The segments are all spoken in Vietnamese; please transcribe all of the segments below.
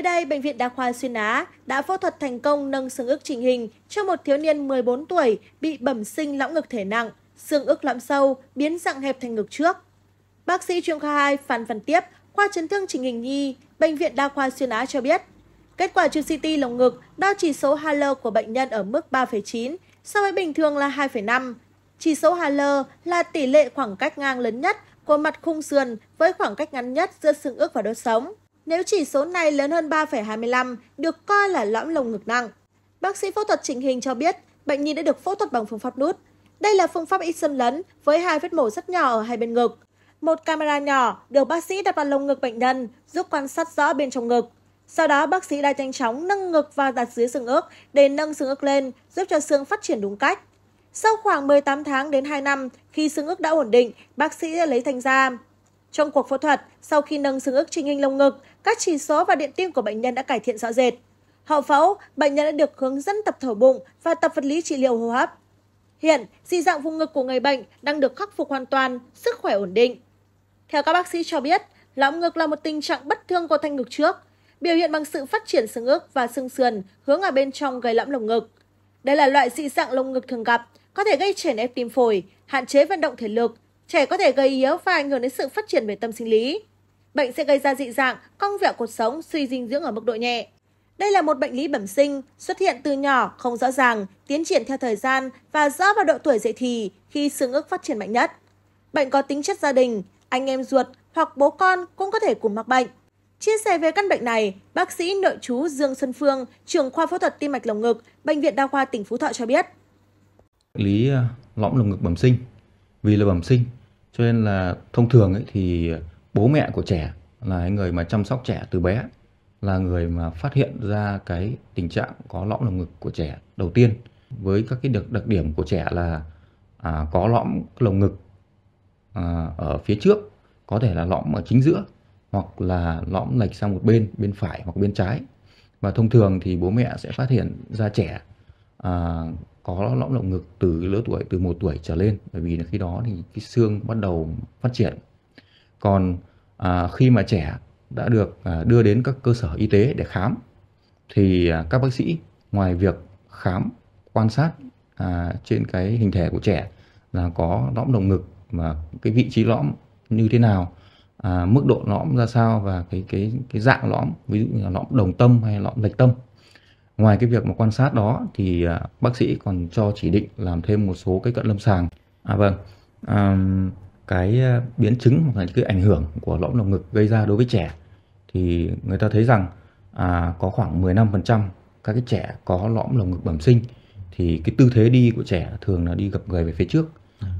Mới đây, Bệnh viện Đa khoa Xuyên Á đã phẫu thuật thành công nâng xương ức trình hình cho một thiếu niên 14 tuổi bị bẩm sinh lõng ngực thể nặng, xương ức lõm sâu, biến dạng hẹp thành ngực trước. Bác sĩ chuyên khoa 2 Phan Văn Tiếp, khoa chấn thương trình hình nhi, Bệnh viện Đa khoa Xuyên Á cho biết, kết quả chụp CT lồng ngực đo chỉ số Haller của bệnh nhân ở mức 3,9 so với bình thường là 2,5. Chỉ số Haller là tỷ lệ khoảng cách ngang lớn nhất của mặt khung sườn với khoảng cách ngắn nhất giữa xương ức và đốt sống. Nếu chỉ số này lớn hơn 3,25 được coi là lõm lồng ngực nặng. Bác sĩ phẫu thuật chỉnh hình cho biết bệnh nhi đã được phẫu thuật bằng phương pháp nút. Đây là phương pháp ít xâm lấn với hai vết mổ rất nhỏ ở hai bên ngực. Một camera nhỏ được bác sĩ đặt vào lồng ngực bệnh nhân giúp quan sát rõ bên trong ngực. Sau đó bác sĩ đã nhanh chóng nâng ngực và đặt dưới xương ức để nâng xương ức lên giúp cho xương phát triển đúng cách. Sau khoảng 18 tháng đến 2 năm, khi xương ức đã ổn định, bác sĩ đã lấy thành ra trong cuộc phẫu thuật sau khi nâng xương ức trình hình lồng ngực các chỉ số và điện tim của bệnh nhân đã cải thiện rõ rệt hậu phẫu bệnh nhân đã được hướng dẫn tập thở bụng và tập vật lý trị liệu hô hấp hiện dị dạng vùng ngực của người bệnh đang được khắc phục hoàn toàn sức khỏe ổn định theo các bác sĩ cho biết lõm ngực là một tình trạng bất thường của thanh ngực trước biểu hiện bằng sự phát triển xương ức và xương sườn hướng ở bên trong gây lõm lồng ngực đây là loại dị dạng lồng ngực thường gặp có thể gây chèn ép tim phổi hạn chế vận động thể lực trẻ có thể gây yếu và ảnh hưởng đến sự phát triển về tâm sinh lý. Bệnh sẽ gây ra dị dạng, cong vẹo cuộc sống, suy dinh dưỡng ở mức độ nhẹ. Đây là một bệnh lý bẩm sinh, xuất hiện từ nhỏ, không rõ ràng, tiến triển theo thời gian và rõ vào độ tuổi dậy thì khi xương ức phát triển mạnh nhất. Bệnh có tính chất gia đình, anh em ruột hoặc bố con cũng có thể cùng mắc bệnh. Chia sẻ về căn bệnh này, bác sĩ nội chú Dương Xuân Phương, trưởng khoa phẫu thuật tim mạch lồng ngực, Bệnh viện Đa khoa tỉnh Phú Thọ cho biết. Lý ờ, lõm lồng ngực bẩm sinh, vì là bẩm sinh cho nên là thông thường ấy thì bố mẹ của trẻ là người mà chăm sóc trẻ từ bé là người mà phát hiện ra cái tình trạng có lõm lồng ngực của trẻ đầu tiên với các cái đặc, đặc điểm của trẻ là à, có lõm lồng ngực à, ở phía trước có thể là lõm ở chính giữa hoặc là lõm lệch sang một bên bên phải hoặc bên trái và thông thường thì bố mẹ sẽ phát hiện ra trẻ à, có lõm động ngực từ lứa tuổi từ một tuổi trở lên bởi vì là khi đó thì cái xương bắt đầu phát triển còn à, khi mà trẻ đã được à, đưa đến các cơ sở y tế để khám thì à, các bác sĩ ngoài việc khám quan sát à, trên cái hình thể của trẻ là có lõm động ngực và cái vị trí lõm như thế nào à, mức độ lõm ra sao và cái cái cái dạng lõm ví dụ như là lõm đồng tâm hay lõm lệch tâm Ngoài cái việc mà quan sát đó thì à, bác sĩ còn cho chỉ định làm thêm một số cái cận lâm sàng. À vâng, à, cái biến chứng hoặc là cái ảnh hưởng của lõm lồng ngực gây ra đối với trẻ thì người ta thấy rằng à, có khoảng 15% các cái trẻ có lõm lồng ngực bẩm sinh thì cái tư thế đi của trẻ thường là đi gập người về phía trước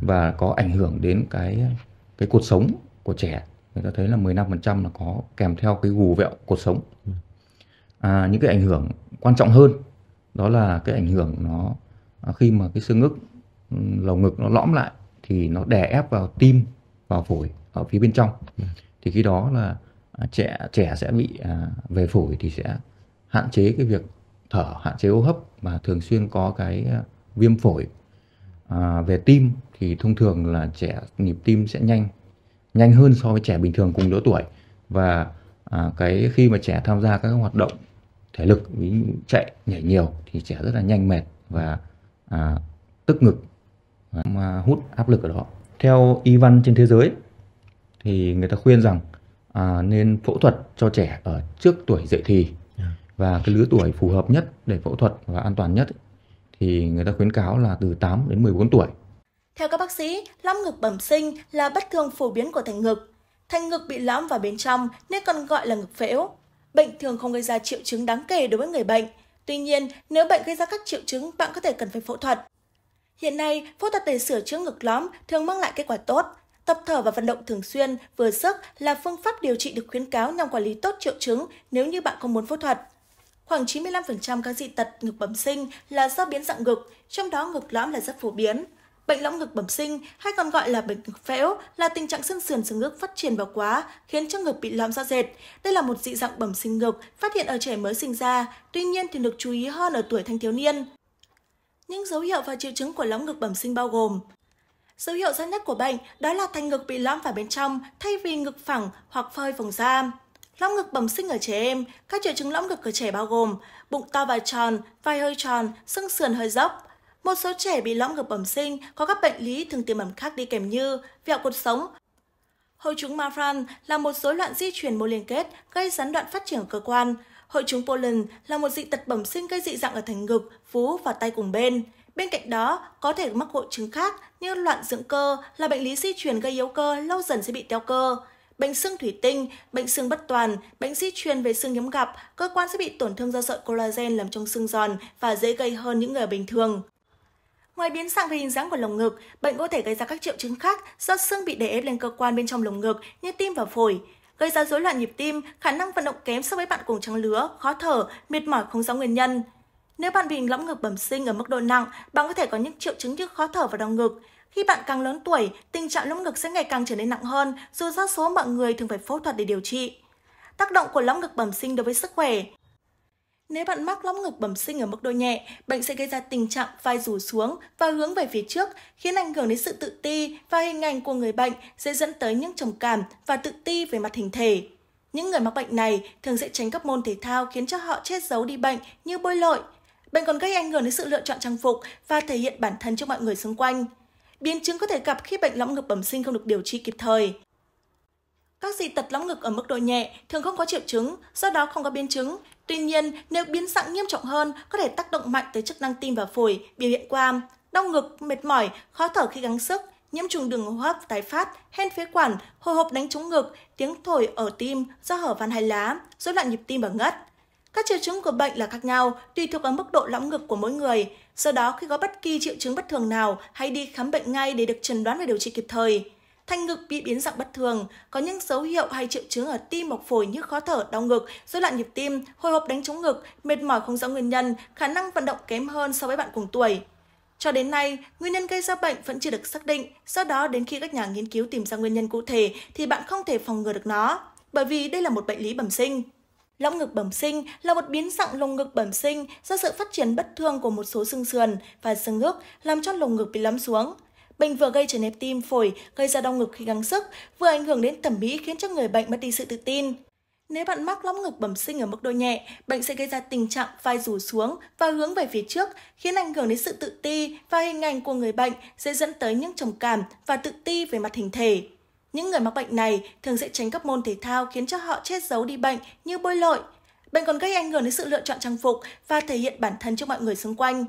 và có ảnh hưởng đến cái cái cuộc sống của trẻ người ta thấy là 15% là có kèm theo cái gù vẹo cuộc sống à, những cái ảnh hưởng quan trọng hơn đó là cái ảnh hưởng nó à, khi mà cái xương ức lồng ngực nó lõm lại thì nó đè ép vào tim vào phổi ở phía bên trong ừ. thì khi đó là à, trẻ trẻ sẽ bị à, về phổi thì sẽ hạn chế cái việc thở hạn chế hô hấp và thường xuyên có cái à, viêm phổi à, về tim thì thông thường là trẻ nhịp tim sẽ nhanh nhanh hơn so với trẻ bình thường cùng lứa tuổi và à, cái khi mà trẻ tham gia các hoạt động thể lực ví chạy nhảy nhiều thì trẻ rất là nhanh mệt và à, tức ngực mà hút áp lực ở đó theo y văn trên thế giới thì người ta khuyên rằng à, nên phẫu thuật cho trẻ ở trước tuổi dậy thì dạ. và cái lứa tuổi phù hợp nhất để phẫu thuật và an toàn nhất thì người ta khuyến cáo là từ 8 đến 14 tuổi. Theo các bác sĩ, lõm ngực bẩm sinh là bất thường phổ biến của thành ngực. Thành ngực bị lõm vào bên trong nên còn gọi là ngực phễu. Bệnh thường không gây ra triệu chứng đáng kể đối với người bệnh. Tuy nhiên, nếu bệnh gây ra các triệu chứng, bạn có thể cần phải phẫu thuật. Hiện nay, phẫu thuật để sửa chữa ngực lõm thường mang lại kết quả tốt. Tập thở và vận động thường xuyên, vừa sức là phương pháp điều trị được khuyến cáo nhằm quản lý tốt triệu chứng nếu như bạn không muốn phẫu thuật. Khoảng 95% các dị tật ngực bẩm sinh là do biến dạng ngực, trong đó ngực lõm là rất phổ biến. Bệnh lõng ngực bẩm sinh hay còn gọi là bệnh ngực phễu là tình trạng xương sườn xương ngực phát triển vào quá khiến cho ngực bị lõm ra rệt. Đây là một dị dạng bẩm sinh ngực phát hiện ở trẻ mới sinh ra, tuy nhiên thì được chú ý hơn ở tuổi thanh thiếu niên. Những dấu hiệu và triệu chứng của lõng ngực bẩm sinh bao gồm Dấu hiệu rõ nhất của bệnh đó là thành ngực bị lõm vào bên trong thay vì ngực phẳng hoặc phơi vùng da. Lõm ngực bẩm sinh ở trẻ em, các triệu chứng lõm ngực ở trẻ bao gồm bụng to và tròn, vai hơi tròn, xương sườn hơi dốc, một số trẻ bị lõm ngực bẩm sinh có các bệnh lý thường tiềm ẩn khác đi kèm như vẹo cột sống, Hội chứng Marfan là một rối loạn di truyền mô liên kết gây gián đoạn phát triển cơ quan. Hội chứng Poland là một dị tật bẩm sinh gây dị dạng ở thành ngực, vú và tay cùng bên. Bên cạnh đó, có thể mắc hội chứng khác như loạn dưỡng cơ là bệnh lý di truyền gây yếu cơ lâu dần sẽ bị teo cơ. Bệnh xương thủy tinh, bệnh xương bất toàn, bệnh di truyền về xương hiếm gặp, cơ quan sẽ bị tổn thương do sợi collagen làm trong xương giòn và dễ gây hơn những người bình thường. Ngoài biến dạng về hình dáng của lồng ngực, bệnh có thể gây ra các triệu chứng khác do xương bị đè ép lên cơ quan bên trong lồng ngực như tim và phổi, gây ra rối loạn nhịp tim, khả năng vận động kém so với bạn cùng trang lứa, khó thở, mệt mỏi không rõ nguyên nhân. Nếu bạn bị hình lõm ngực bẩm sinh ở mức độ nặng, bạn có thể có những triệu chứng như khó thở và đau ngực. Khi bạn càng lớn tuổi, tình trạng lõm ngực sẽ ngày càng trở nên nặng hơn, dù đa số mọi người thường phải phẫu thuật để điều trị. Tác động của lõm ngực bẩm sinh đối với sức khỏe nếu bạn mắc lõm ngực bẩm sinh ở mức độ nhẹ, bệnh sẽ gây ra tình trạng vai rủ xuống và hướng về phía trước, khiến ảnh hưởng đến sự tự ti và hình ảnh của người bệnh sẽ dẫn tới những trầm cảm và tự ti về mặt hình thể. Những người mắc bệnh này thường sẽ tránh các môn thể thao khiến cho họ che giấu đi bệnh như bơi lội. Bệnh còn gây ảnh hưởng đến sự lựa chọn trang phục và thể hiện bản thân trước mọi người xung quanh. Biến chứng có thể gặp khi bệnh lõm ngực bẩm sinh không được điều trị kịp thời. Các dị tật lõng ngực ở mức độ nhẹ thường không có triệu chứng, do đó không có biến chứng. Tuy nhiên, nếu biến dạng nghiêm trọng hơn, có thể tác động mạnh tới chức năng tim và phổi, biểu hiện qua đau ngực, mệt mỏi, khó thở khi gắng sức, nhiễm trùng đường hô hấp tái phát, hen phế quản, hồi hộp đánh trúng ngực, tiếng thổi ở tim, do hở van hai lá, rối loạn nhịp tim và ngất. Các triệu chứng của bệnh là khác nhau, tùy thuộc vào mức độ lõng ngực của mỗi người. Do đó, khi có bất kỳ triệu chứng bất thường nào, hãy đi khám bệnh ngay để được chẩn đoán và điều trị kịp thời. Thanh ngực bị biến dạng bất thường, có những dấu hiệu hay triệu chứng ở tim mộc phổi như khó thở, đau ngực, rối loạn nhịp tim, hồi hộp đánh trống ngực, mệt mỏi không rõ nguyên nhân, khả năng vận động kém hơn so với bạn cùng tuổi. Cho đến nay, nguyên nhân gây ra bệnh vẫn chưa được xác định, do đó đến khi các nhà nghiên cứu tìm ra nguyên nhân cụ thể thì bạn không thể phòng ngừa được nó, bởi vì đây là một bệnh lý bẩm sinh. Lõng ngực bẩm sinh là một biến dạng lồng ngực bẩm sinh do sự phát triển bất thường của một số xương sườn và xương ức làm cho lồng ngực bị lấm xuống. Bệnh vừa gây trở nẹp tim, phổi, gây ra đau ngực khi gắng sức, vừa ảnh hưởng đến thẩm mỹ khiến cho người bệnh mất đi sự tự tin. Nếu bạn mắc lõm ngực bẩm sinh ở mức độ nhẹ, bệnh sẽ gây ra tình trạng vai rủ xuống và hướng về phía trước, khiến ảnh hưởng đến sự tự ti và hình ảnh của người bệnh sẽ dẫn tới những trầm cảm và tự ti về mặt hình thể. Những người mắc bệnh này thường sẽ tránh các môn thể thao khiến cho họ che giấu đi bệnh như bơi lội. Bệnh còn gây ảnh hưởng đến sự lựa chọn trang phục và thể hiện bản thân trước mọi người xung quanh.